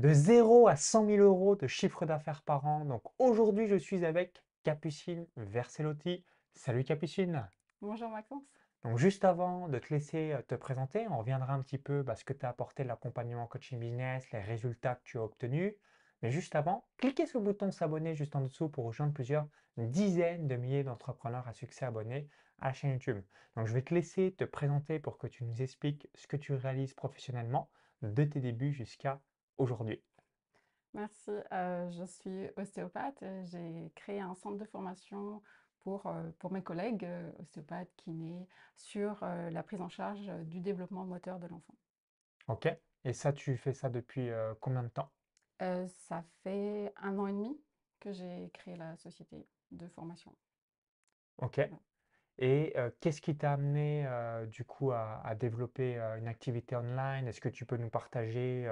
de 0 à 100 000 euros de chiffre d'affaires par an. Donc aujourd'hui, je suis avec Capucine Verselotti. Salut Capucine. Bonjour Maxence. Donc juste avant de te laisser euh, te présenter, on reviendra un petit peu à bah, ce que tu as apporté l'accompagnement coaching business, les résultats que tu as obtenus. Mais juste avant, cliquez sur le bouton s'abonner juste en dessous pour rejoindre plusieurs dizaines de milliers d'entrepreneurs à succès abonnés à la chaîne YouTube. Donc je vais te laisser te présenter pour que tu nous expliques ce que tu réalises professionnellement de tes débuts jusqu'à aujourd'hui Merci. Euh, je suis ostéopathe. J'ai créé un centre de formation pour, euh, pour mes collègues euh, ostéopathes, kinés, sur la prise en charge du développement moteur de l'enfant. Ok. Et ça, tu fais ça depuis combien de temps Ça fait un an et demi que j'ai créé la société de formation. Ok. Et qu'est-ce qui t'a amené du coup à, à développer une activité online Est-ce que tu peux nous partager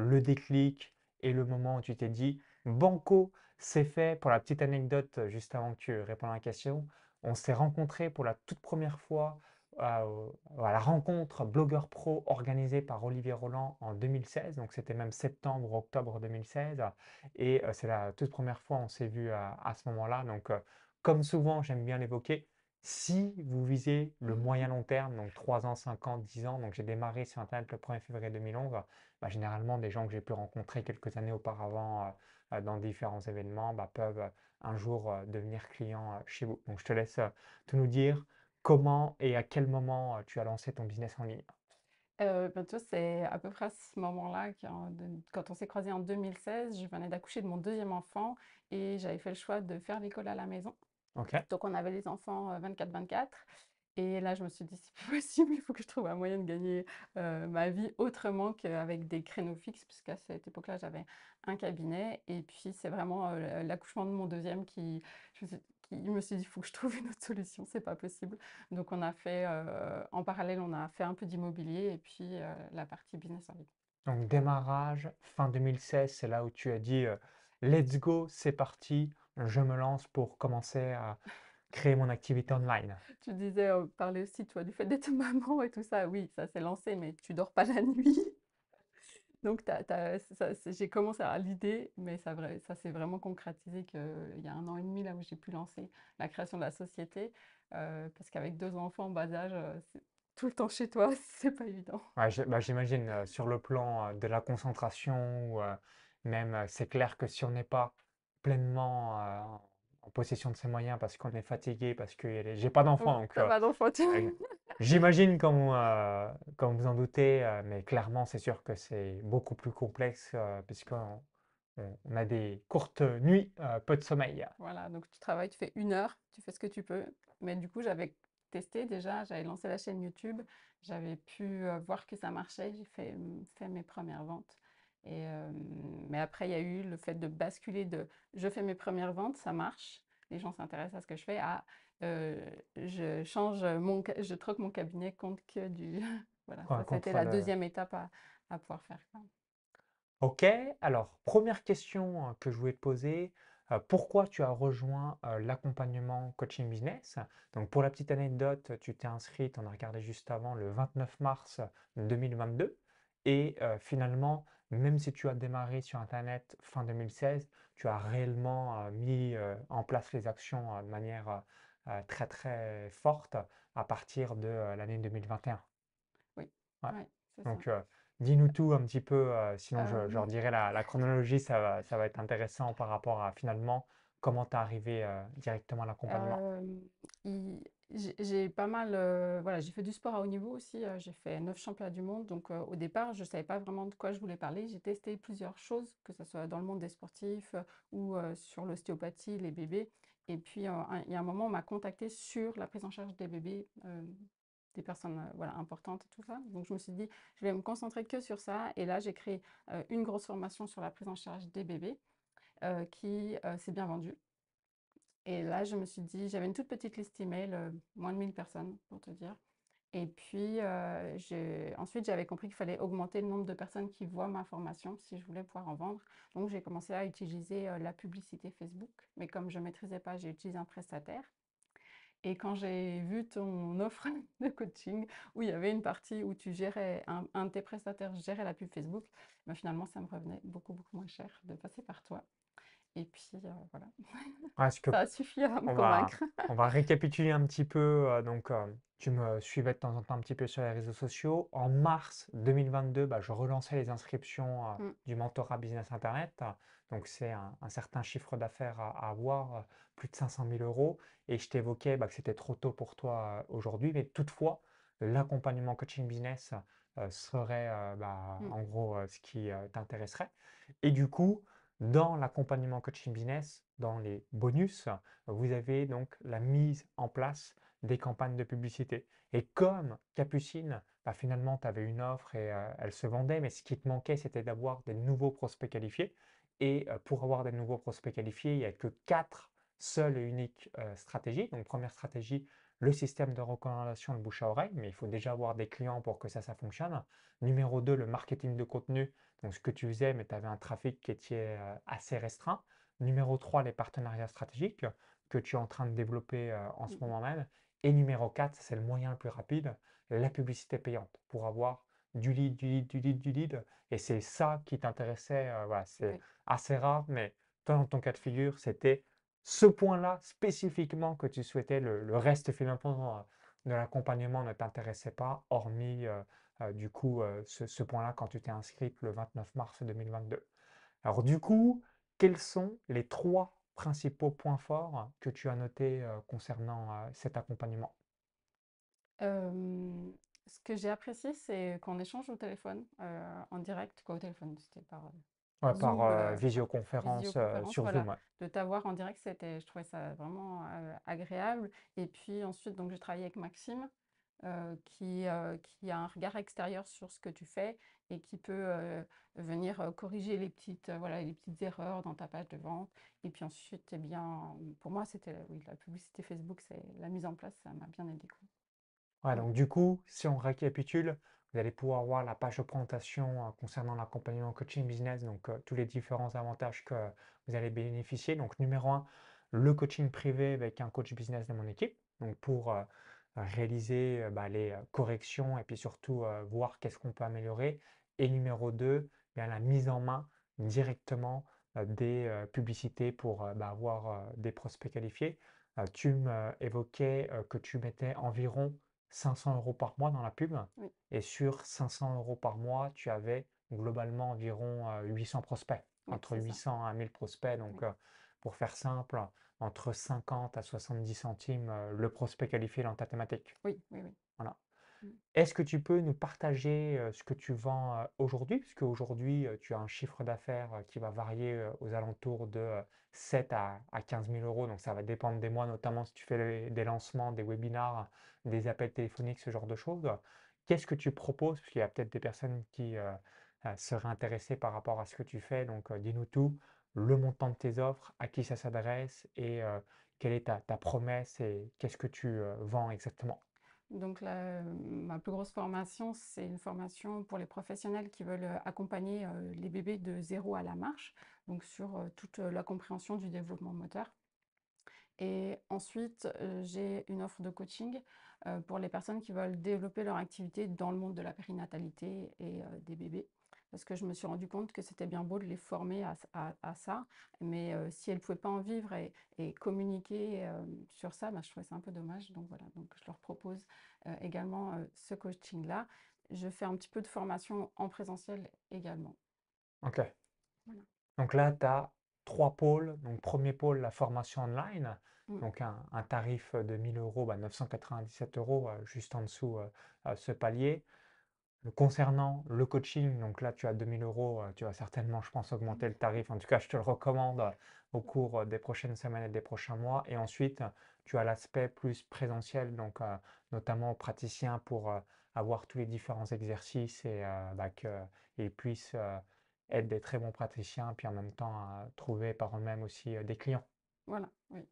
le déclic et le moment où tu t'es dit Banco, c'est fait. Pour la petite anecdote, euh, juste avant que tu répondes à la question, on s'est rencontré pour la toute première fois euh, à, la rencontre Blogueur Pro organisée par Olivier Roland en 2016. Donc c'était même septembre, octobre 2016. Et euh, c'est la toute première fois on s'est vu à, à ce moment-là. Donc comme souvent, j'aime bien l'évoquer, si vous visez le moyen long terme, donc 3 ans, 5 ans, 10 ans, donc j'ai démarré sur Internet le 1er février 2011, bah, généralement des gens que j'ai pu rencontrer quelques années auparavant euh, euh, dans différents événements bah, peuvent euh, un jour devenir clients chez vous. Donc je te laisse tout nous dire comment et à quel moment tu as lancé ton business en ligne. Ben, c'est à peu près à ce moment-là, quand on s'est croisé en 2016, je venais d'accoucher de mon deuxième enfant et j'avais fait le choix de faire l'école à la maison. Donc, on avait les enfants 24-24. Et là, je me suis dit, c'est pas possible, il faut que je trouve un moyen de gagner ma vie autrement qu'avec des créneaux fixes, puisqu'à cette époque-là, j'avais un cabinet. Et puis, c'est vraiment l'accouchement de mon deuxième qui, me suis, dit, il faut que je trouve une autre solution, c'est pas possible. Donc, on a fait, en parallèle, on a fait un peu d'immobilier et puis la partie business en ligne. Donc, démarrage, fin 2016, c'est là où tu as dit, let's go, c'est parti, je me lance pour commencer à créer mon activité online. Tu disais, euh, parler aussi, du fait d'être maman et tout ça. Oui, ça s'est lancé, mais tu dors pas la nuit. Donc, j'ai commencé à l'idée, mais ça, ça s'est vraiment concrétisé qu'il y a un an et demi, là où j'ai pu lancer la création de la société. Euh, parce qu'avec deux enfants en bas âge, euh, tout le temps chez toi, c'est pas évident. Bah, j'imagine, sur le plan de la concentration, ou même, c'est clair que si on n'est pas pleinement en possession de ses moyens parce qu'on est fatigué, parce que j'ai pas d'enfant. encore pas d'enfant, J'imagine, comme, comme vous en doutez, mais clairement, c'est sûr que c'est beaucoup plus complexe puisqu'on on a des courtes nuits, peu de sommeil. Voilà, donc tu travailles, tu fais une heure, tu fais ce que tu peux. Mais du coup, j'avais testé déjà, j'avais lancé la chaîne YouTube, j'avais pu voir que ça marchait, j'ai fait, mmh, fait mes premières ventes. Et, euh, mais après, il y a eu le fait de basculer de je fais mes premières ventes, ça marche, les gens s'intéressent à ce que je fais, à euh, je change mon, je troque mon cabinet contre que du. voilà, ça, c'était la deuxième étape à, pouvoir faire. Ok, alors première question hein, que je voulais te poser, euh, pourquoi tu as rejoint l'accompagnement coaching business. Donc pour la petite anecdote, tu t'es inscrite, on a regardé juste avant, le 29 mars 2022. Et finalement, même si tu as démarré sur Internet fin 2016, tu as réellement mis en place les actions de manière très très forte à partir de l'année 2021. Oui. Donc, dis-nous tout un petit peu, sinon euh, je, je la, chronologie, ça va, être intéressant par rapport à finalement comment tu es arrivé directement à l'accompagnement j'ai pas mal, euh, voilà, j'ai fait du sport à haut niveau aussi. Euh, j'ai fait neuf championnats du monde. Donc, euh, au départ, je savais pas vraiment de quoi je voulais parler. J'ai testé plusieurs choses, que ce soit dans le monde des sportifs ou sur l'ostéopathie, les bébés. Et puis, il y a un moment, on m'a contacté sur la prise en charge des bébés, des personnes voilà, importantes et tout ça. Donc, je me suis dit, je vais me concentrer que sur ça. Et là, j'ai créé une grosse formation sur la prise en charge des bébés qui s'est bien vendue. Et là, je me suis dit, j'avais une toute petite liste email, euh, moins de 1000 personnes pour te dire. Et puis, euh, ensuite, j'avais compris qu'il fallait augmenter le nombre de personnes qui voient ma formation si je voulais pouvoir en vendre. Donc, j'ai commencé à utiliser euh, la publicité Facebook. Mais comme je ne maîtrisais pas, j'ai utilisé un prestataire. Et quand j'ai vu ton offre de coaching, où il y avait une partie où tu gérais, un, de tes prestataires gérait la pub Facebook, ben, finalement, ça me revenait beaucoup, beaucoup moins cher de passer par toi. Et puis euh, voilà. Ah, que ça suffit à me on convaincre. Va, on va récapituler un petit peu. Euh, donc, euh, tu me suivais de temps en temps un petit peu sur les réseaux sociaux. En mars 2022, bah, je relançais les inscriptions mmh. du mentorat Business Internet. Donc, c'est un, certain chiffre d'affaires à, avoir, plus de 500 000 euros. Et je t'évoquais bah, que c'était trop tôt pour toi aujourd'hui. Mais toutefois, l'accompagnement coaching business serait bah, mmh. en gros ce qui t'intéresserait. Et du coup, dans l'accompagnement coaching business, dans les bonus, vous avez donc la mise en place des campagnes de publicité. Et comme Capucine, bah, finalement, tu avais une offre et euh, elle se vendait, mais ce qui te manquait, c'était d'avoir des nouveaux prospects qualifiés. Et euh, pour avoir des nouveaux prospects qualifiés, il n'y a que quatre seules et uniques euh, stratégies. Donc, première stratégie, le système de recommandation de bouche à oreille, mais il faut déjà avoir des clients pour que ça, ça fonctionne. Numéro 2, le marketing de contenu, donc ce que tu faisais, mais tu avais un trafic qui était euh, assez restreint. Numéro 3, les partenariats stratégiques que tu es en train de développer euh, en ce mmh moment même. Et numéro 4, c'est le moyen le plus rapide, la publicité payante pour avoir du lead, du lead, du lead, du lead. Et c'est ça qui t'intéressait. Euh, c'est assez rare, mais toi, dans ton cas de figure, c'était ce point-là spécifiquement que tu souhaitais, le, reste finalement euh, de l'accompagnement ne t'intéressait pas, hormis euh, euh, du coup ce, point-là quand tu t'es inscrite le 29 mars 2022. Alors du coup, quels sont les trois principaux points forts que tu as notés concernant cet accompagnement Ce que j'ai apprécié, c'est qu'on échange au téléphone, en direct, quoi au téléphone, c'était par par euh, euh, visioconférence, sur Zoom. de t'avoir en direct, c'était, je trouvais ça vraiment agréable. Et puis ensuite, donc j'ai travaillé avec Maxime, qui, qui a un regard extérieur sur ce que tu fais et qui peut venir corriger les petites, voilà, les petites erreurs dans ta page de vente. Et puis ensuite, eh bien, pour moi, c'était la- publicité Facebook, c'est la mise en place, ça m'a bien aidé. donc du coup, si on récapitule, vous allez pouvoir voir la page de présentation euh, concernant l'accompagnement coaching business, donc euh, tous les différents avantages que vous allez bénéficier. Donc numéro un, le coaching privé avec un coach business de mon équipe, donc pour euh, réaliser bah, les corrections et puis surtout voir qu'est-ce qu'on peut améliorer. Et numéro deux, eh bien, la mise en main directement des publicités pour bah, avoir des prospects qualifiés. tu m'évoquais que tu mettais environ 500 euros par mois dans la pub. Et sur 500 euros par mois, tu avais globalement environ 800 euh, prospects, entre 800 et 1000 prospects. Donc, euh, pour faire simple, entre 50 à 70 centimes euh, le prospect qualifié dans ta thématique. Oui, oui, oui. Voilà. Mmh. Est-ce que tu peux nous partager ce que tu vends aujourd'hui Puisque aujourd'hui, tu as un chiffre d'affaires qui va varier aux alentours de 7 à, 15 000 euros. Donc, ça va dépendre des mois, notamment si tu fais des lancements, des webinars, des appels téléphoniques, ce genre de choses. Qu'est-ce que tu proposes Parce qu'il y a peut-être des personnes qui seraient intéressées par rapport à ce que tu fais. Donc, dis-nous tout le montant de tes offres, à qui ça s'adresse et quelle est ta promesse et qu'est-ce que tu vends exactement donc ma plus grosse formation, c'est une formation pour les professionnels qui veulent euh, accompagner euh, les bébés de zéro à la marche, donc sur euh, toute la compréhension du développement moteur. Et ensuite, j'ai une offre de coaching pour les personnes qui veulent développer leur activité dans le monde de la périnatalité et des bébés parce que je me suis rendu compte que c'était bien beau de les former à, à, ça, mais euh, si elles ne pouvaient pas en vivre et, communiquer euh, sur ça, bah, je trouvais ça un peu dommage. Donc voilà, donc je leur propose euh, également ce coaching-là. Je fais un petit peu de formation en présentiel également. Ok. Donc là, tu as trois pôles. Donc premier pôle, la formation online. Mm. Donc un, tarif de 1000 euros, bah, 997 euros, juste en dessous ce palier. Concernant le coaching, donc là tu as 2000 euros, euh, tu vas certainement, je pense, mmh. augmenter le tarif. En tout cas, je te le recommande euh, au cours euh, des prochaines semaines et des prochains mois. Et ensuite, tu as l'aspect plus présentiel, donc notamment aux praticiens pour avoir tous les différents exercices et bah, qu'ils puissent être des très bons praticiens, puis en même temps trouver par eux-mêmes aussi des clients. Voilà, oui.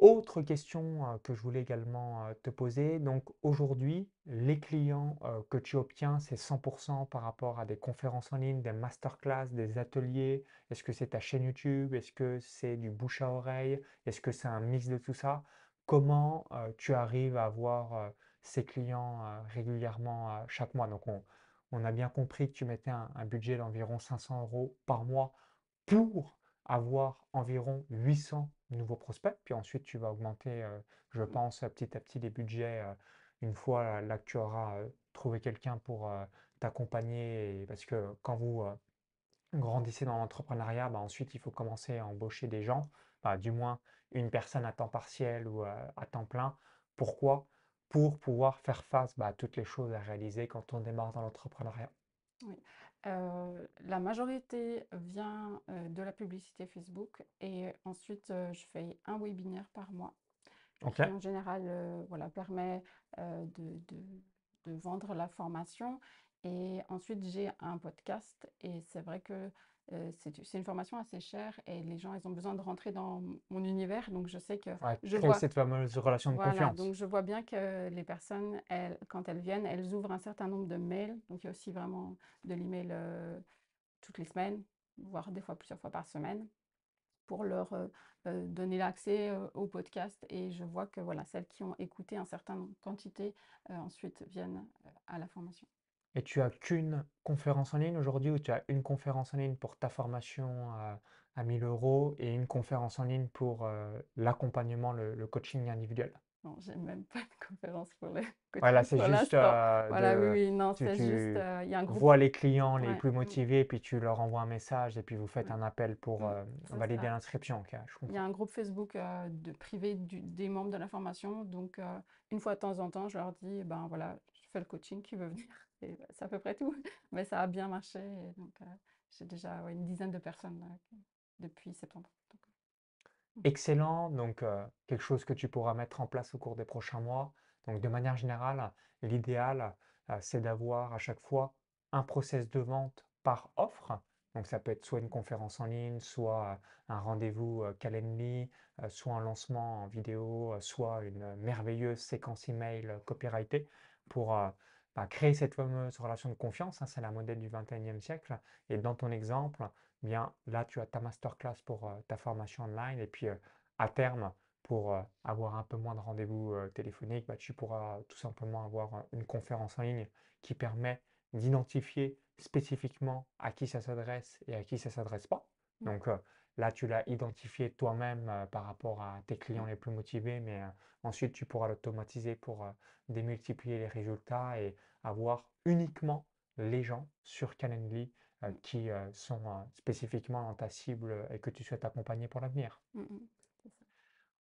Autre question que je voulais également te poser, donc aujourd'hui, les clients que tu obtiens, c'est 100% par rapport à des conférences en ligne, des masterclass, des ateliers. Est-ce que c'est ta chaîne YouTube Est-ce que c'est du bouche à oreille Est-ce que c'est un mix de tout ça Comment tu arrives à avoir ces clients régulièrement chaque mois Donc on, a bien compris que tu mettais un budget d'environ 500 euros par mois pour avoir environ 800 nouveaux prospects. Puis ensuite, tu vas augmenter, euh, je mmh. pense, euh, petit à petit les budgets euh, une fois là que tu auras trouvé quelqu'un pour t'accompagner. Parce que quand vous grandissez dans l'entrepreneuriat, bah, ensuite, il faut commencer à embaucher des gens, bah, du moins une personne à temps partiel ou à temps plein. Pourquoi Pour pouvoir faire face bah, à toutes les choses à réaliser quand on démarre dans l'entrepreneuriat. Oui. Euh, la majorité vient euh, de la publicité Facebook et ensuite euh, je fais un webinaire par mois qui en général voilà, permet de, de, vendre la formation. Et ensuite j'ai un podcast et c'est vrai que euh, c'est une formation assez chère et les gens, ils ont besoin de rentrer dans mon univers. Donc, je sais que je vois cette fameuse relation de confiance. Donc, je vois bien que les personnes, elles, quand elles viennent, elles ouvrent un certain nombre de mails. Donc, il y a aussi vraiment de l'email euh, toutes les semaines, voire des fois plusieurs fois par semaine pour leur euh, donner l'accès au podcast. Et je vois que voilà, celles qui ont écouté un certain nombre ensuite viennent à la formation. Et tu as qu'une conférence en ligne aujourd'hui où tu as une conférence en ligne pour ta formation à, 1000 euros et une conférence en ligne pour euh, l'accompagnement, le, coaching individuel Non, j'ai même pas de conférence pour le coaching. Voilà, c'est juste. voilà, oui, non, c'est juste. y a un groupe. vois les clients les plus mm. motivés, puis tu leur envoies un message et puis vous faites un appel pour mm, euh, valider l'inscription. Il y a un groupe Facebook euh, de privé des membres de la formation. Donc, une fois de temps en temps, je leur dis eh ben voilà, je fais le coaching qui veut venir. Bah, c'est à peu près tout. Mais ça a bien marché. donc, euh, j'ai déjà une dizaine de personnes euh, depuis septembre. Euh, Excellent. Donc, quelque chose que tu pourras mettre en place au cours des prochains mois. Donc, de manière générale, l'idéal, c'est d'avoir à chaque fois un process de vente par offre. Donc, ça peut être soit une conférence en ligne, soit un rendez-vous Calendly, soit un lancement en vidéo, soit une merveilleuse séquence email copyrightée pour créer cette fameuse relation de confiance, hein, c'est la modèle du 21e siècle. Et dans ton exemple, eh bien là, tu as ta masterclass pour euh, ta formation online et puis euh, à terme, pour euh, avoir un peu moins de rendez-vous téléphoniques, bah, tu pourras tout simplement avoir une conférence en ligne qui permet d'identifier spécifiquement à qui ça s'adresse et à qui ça s'adresse pas. Mmh. Donc, Là, tu l'as identifié toi-même euh, par rapport à tes clients les plus motivés, mais euh, ensuite, tu pourras l'automatiser pour euh, démultiplier les résultats et avoir uniquement les gens sur Calendly qui sont spécifiquement dans ta cible et que tu souhaites accompagner pour l'avenir. Mmh, mmh,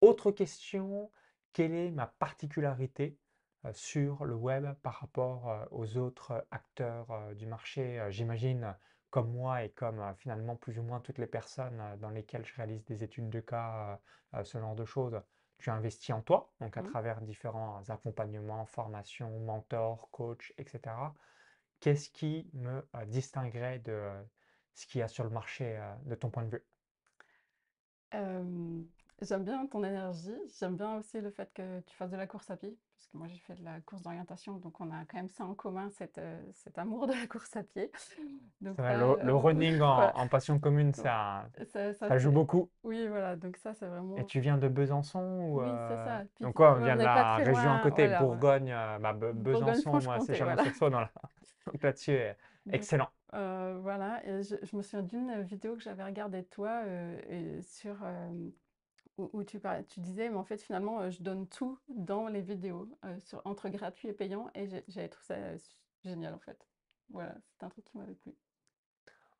Autre question, quelle est ma particularité sur le web par rapport aux autres acteurs du marché J'imagine comme moi et comme finalement plus ou moins toutes les personnes dans lesquelles je réalise des études de cas, ce genre de choses, tu investis en toi, donc à mmh. travers différents accompagnements, formations, mentors, coachs, etc. Qu'est-ce qui me distinguerait de ce qu'il y a sur le marché de ton point de vue J'aime bien ton énergie, j'aime bien aussi le fait que tu fasses de la course à pied, parce que moi j'ai fait de la course d'orientation, donc on a quand même ça en commun, euh, cet amour de la course à pied. ça, euh, le, running en, passion commune, ça, ça, joue beaucoup. Oui, voilà, donc ça c'est vraiment... Et tu viens de Besançon ou, Oui, c'est euh, ça. donc quoi, on vient de la région à côté, Bourgogne, bah, Besançon, moi, Besançon, c'est jamais sur donc là-dessus, excellent. voilà, et je, je me souviens d'une vidéo que j'avais regardée de toi sur où, tu, tu, disais, mais en fait, finalement, euh, je donne tout dans les vidéos, euh, entre gratuit et payant, et j'avais trouvé ça euh, génial, en fait. Voilà, c'est un truc qui m'avait plu.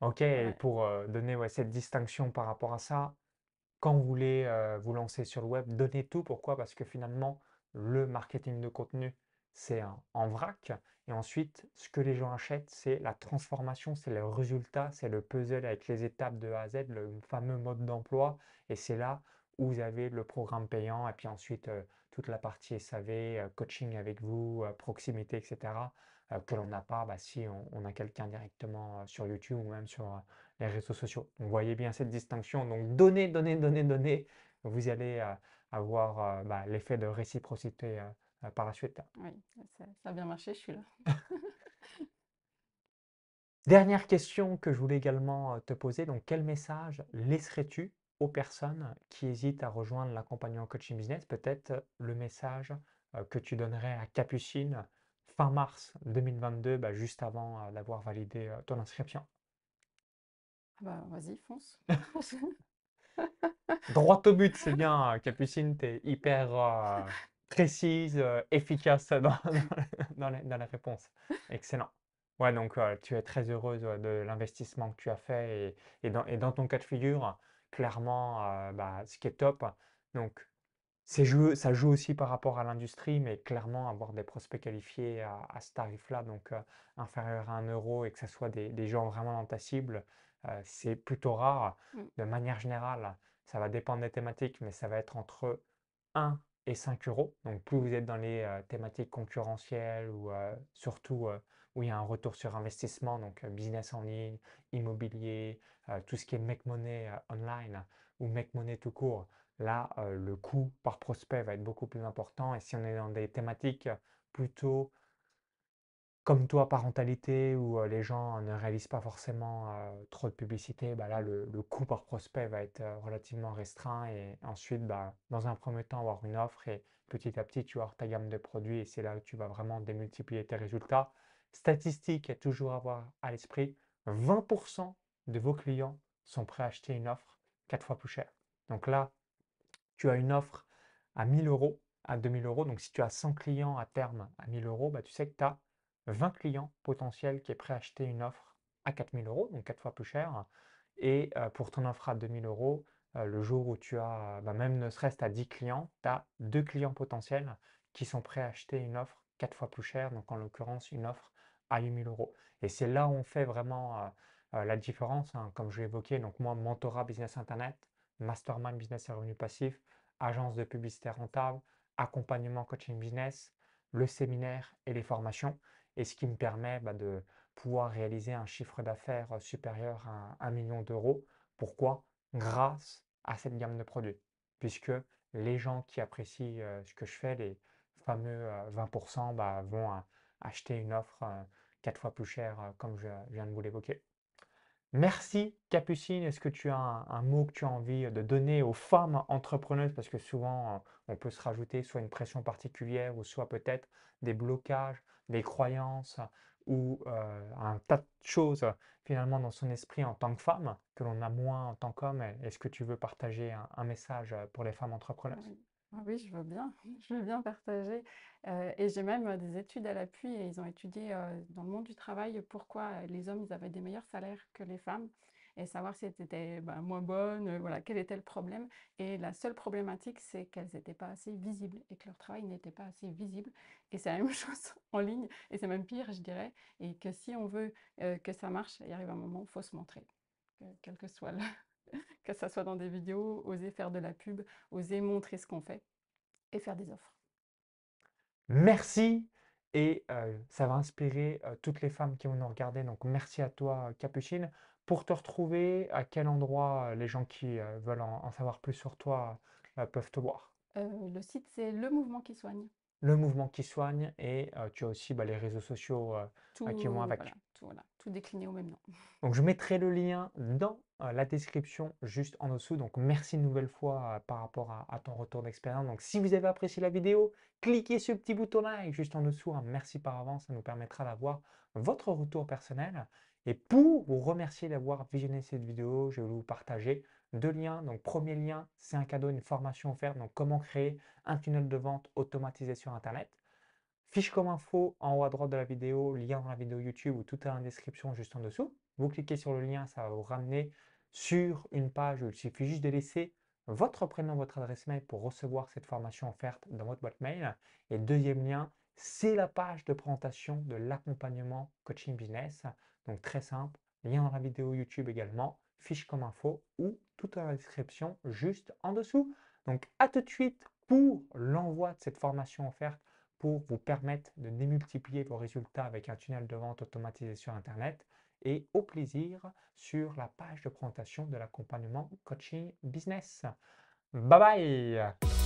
Ok, pour donner cette distinction par rapport à ça, quand vous voulez vous lancer sur le web, donnez tout. Pourquoi Parce que finalement, le marketing de contenu, c'est en vrac. Et ensuite, ce que les gens achètent, c'est la transformation, c'est le résultat, c'est le puzzle avec les étapes de A à Z, le fameux mode d'emploi. Et c'est là vous avez le programme payant et puis ensuite euh, toute la partie SAV, euh, coaching avec vous, euh, proximité, etc. que l'on n'a pas bah, si on, a quelqu'un directement sur YouTube ou même sur les réseaux sociaux. Donc, vous voyez bien cette distinction. Donc donnez, donnez, donnez, donnez. Vous allez avoir bah, l'effet de réciprocité par la suite. Oui, ça, ça a bien marché, je suis là. Dernière question que je voulais également te poser, donc quel message laisserais-tu aux personnes qui hésitent à rejoindre l'accompagnement coaching business, peut-être euh, le message euh, que tu donnerais à Capucine fin mars 2022, bah, juste avant euh, d'avoir validé ton inscription ah bah, Vas-y, fonce. Droit au but, c'est bien. Capucine, tu es hyper précise, efficace dans, dans, la réponse. Excellent. Ouais, donc tu es très heureuse de l'investissement que tu as fait et dans ton cas de figure, clairement bah, ce qui est top. Hein. Donc, ça joue aussi par rapport à l'industrie, mais clairement, avoir des prospects qualifiés à, ce tarif-là, donc inférieur à un euro, et que ce soit des, gens vraiment dans ta cible, c'est plutôt rare. Mmh. De manière générale, ça va dépendre des thématiques, mais ça va être entre 1 5 euros. Donc plus vous êtes dans les euh, thématiques concurrentielles ou euh, surtout euh, où il y a un retour sur investissement, donc business en ligne, immobilier, tout ce qui est make money online ou make money tout court, là le coût par prospect va être beaucoup plus important. Et si on est dans des thématiques plutôt comme toi, parentalité, où les gens ne réalisent pas forcément trop de publicité, bah là, le, coût par prospect va être relativement restreint. Et ensuite, bah, dans un premier temps, avoir une offre et petit à petit, tu vas ta gamme de produits et c'est là que tu vas vraiment démultiplier tes résultats. Statistique à toujours avoir à l'esprit, 20% de vos clients sont prêts à acheter une offre quatre fois plus chère. Donc là, tu as une offre à 1000 euros, à 2000 euros. Donc si tu as 100 clients à terme à 1000 euros, bah, tu sais que tu as 20 clients potentiels qui est prêt à acheter une offre à 4000 euros, donc 4 fois plus cher. Et euh, pour ton offre à 2000 euros, euh, le jour où tu as, bah, même ne serait-ce, à 10 clients, tu as 2 clients potentiels qui sont prêts à acheter une offre 4 fois plus chère, donc en l'occurrence une offre à 8000 euros. Et c'est là où on fait vraiment euh, la différence, hein, comme je l'ai évoqué, donc moi, mentorat business internet, mastermind business et revenus passifs, agence de publicité rentable, accompagnement coaching business, le séminaire et les formations et ce qui me permet bah, de pouvoir réaliser un chiffre d'affaires supérieur à un million d'euros. Pourquoi Grâce à cette gamme de produits, puisque les gens qui apprécient ce que je fais, les fameux 20%, bah, vont acheter une offre quatre fois plus chère, comme je, viens de vous l'évoquer. Merci Capucine, est-ce que tu as un, un, mot que tu as envie de donner aux femmes entrepreneuses Parce que souvent, on peut se rajouter soit une pression particulière ou soit peut-être des blocages des croyances ou un tas de choses finalement dans son esprit en tant que femme que l'on a moins en tant qu'homme. E-, est-ce que tu veux partager un, message pour les femmes entrepreneurs oui, ah je veux bien, je veux bien partager. et j'ai même des études à l'appui et ils ont étudié dans le monde du travail pourquoi les hommes ils avaient des meilleurs salaires que les femmes et savoir si elles étaient bah, moins bonnes, euh, voilà, quel était le problème. Et la seule problématique, c'est qu'elles n'étaient pas assez visibles et que leur travail n'était pas assez visible. Et c'est la même chose en ligne, et c'est même pire, je dirais, et que si on veut euh, que ça marche, il arrive un moment il faut se montrer, que, quel que soit que ça soit dans des vidéos, oser faire de la pub, oser montrer ce qu'on fait et faire des offres. Merci et euh, ça va inspirer toutes les femmes qui vont nous regarder. Donc merci à toi Capuchine. Pour te retrouver, à quel endroit euh, les gens qui euh, veulent en, savoir plus sur toi euh, peuvent te voir Le site, c'est Le Mouvement qui soigne. Le Mouvement qui soigne et tu as aussi bah, les réseaux sociaux qui vont avec décliner au même nom. Donc je mettrai le lien dans euh, la description juste en dessous. Donc merci une nouvelle fois euh, par rapport à, ton retour d'expérience. Donc si vous avez apprécié la vidéo, cliquez sur le petit bouton like juste en dessous. Hein, merci par avance, ça nous permettra d'avoir votre retour personnel. Et pour vous remercier d'avoir visionné cette vidéo, je vais vous partager deux liens. Donc premier lien, c'est un cadeau, une formation offerte. Donc comment créer un tunnel de vente automatisé sur Internet. Fiche comme info en haut à droite de la vidéo, lien dans la vidéo YouTube ou tout à la description juste en dessous. Vous cliquez sur le lien, ça va vous ramener sur une page où il suffit juste de laisser votre prénom, votre adresse mail pour recevoir cette formation offerte dans votre boîte mail. Et deuxième lien, c'est la page de présentation de l'accompagnement coaching business. Donc très simple, lien dans la vidéo YouTube également, fiche comme info ou tout la description juste en dessous. Donc à tout de suite pour l'envoi de cette formation offerte pour vous permettre de démultiplier vos résultats avec un tunnel de vente automatisé sur Internet et au plaisir sur la page de présentation de l'accompagnement coaching business. Bye bye